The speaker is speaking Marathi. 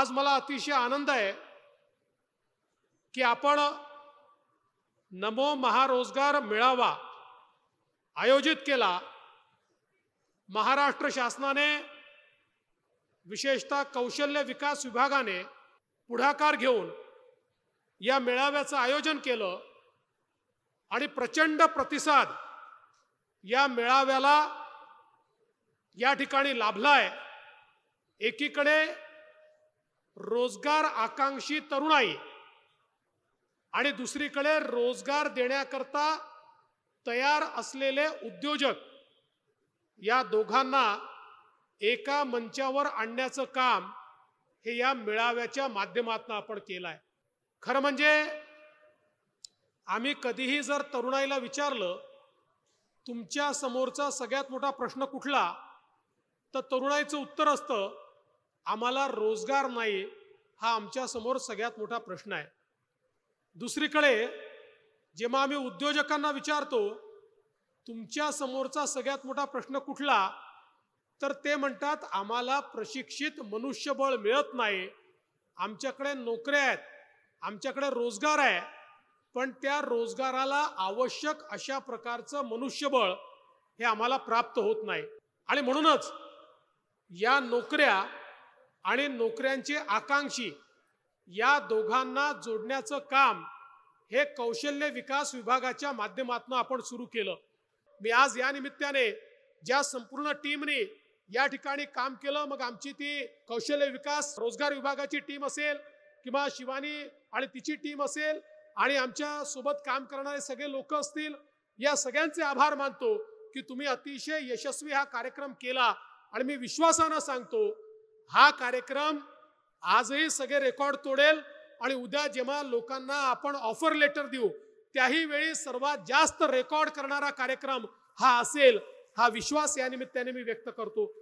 आज मला अतिशय आनंद आहे की आपण नमो महारोजगार मेळावा आयोजित केला महाराष्ट्र शासनाने विशेषतः कौशल्य विकास विभागाने पुढाकार घेऊन या मेळाव्याचं आयोजन केलं आणि प्रचंड प्रतिसाद या मेळाव्याला या ठिकाणी लाभला आहे एकीकडे रोजगार आकांक्षी तरुणाई आणि दुसरीकडे रोजगार देण्याकरता तयार असलेले उद्योजक या दोघांना एका मंचावर आणण्याचं काम हे या मेळाव्याच्या माध्यमातून आपण केलं आहे खरं म्हणजे आम्ही कधीही जर तरुणाईला विचारलं तुमच्या समोरचा सगळ्यात मोठा प्रश्न कुठला तर तरुणाईचं उत्तर असतं आम्हाला रोजगार नाही हा आमच्यासमोर सगळ्यात मोठा प्रश्न आहे दुसरीकडे जेव्हा आम्ही उद्योजकांना विचारतो तुमच्या समोरचा सगळ्यात मोठा प्रश्न कुठला तर ते म्हणतात आम्हाला प्रशिक्षित मनुष्यबळ मिळत नाही आमच्याकडे नोकऱ्या आहेत आमच्याकडे रोजगार आहे पण त्या रोजगाराला आवश्यक अशा प्रकारचं मनुष्यबळ हे आम्हाला प्राप्त होत नाही आणि म्हणूनच या नोकऱ्या आणि नोकऱ्यांचे आकांक्षी या दोघांना जोडण्याचं काम हे कौशल्य विकास विभागाच्या माध्यमातून आपण सुरू केलं मी आज या निमित्ताने ज्या संपूर्ण टीमने या ठिकाणी काम केलं मग आमची ती कौशल्य विकास रोजगार विभागाची टीम असेल किंवा शिवानी आणि तिची टीम असेल आणि आमच्या सोबत काम करणारे सगळे लोक असतील या सगळ्यांचे आभार मानतो की तुम्ही अतिशय यशस्वी हा कार्यक्रम केला आणि मी विश्वासानं सांगतो हा कार्यक्रम आजही सगळे रेकॉर्ड तोडेल आणि उद्या जेव्हा लोकांना आपण ऑफर लेटर देऊ त्याही वेळी सर्वात जास्त रेकॉर्ड करणारा कार्यक्रम हा असेल हा विश्वास या निमित्ताने मी व्यक्त करतो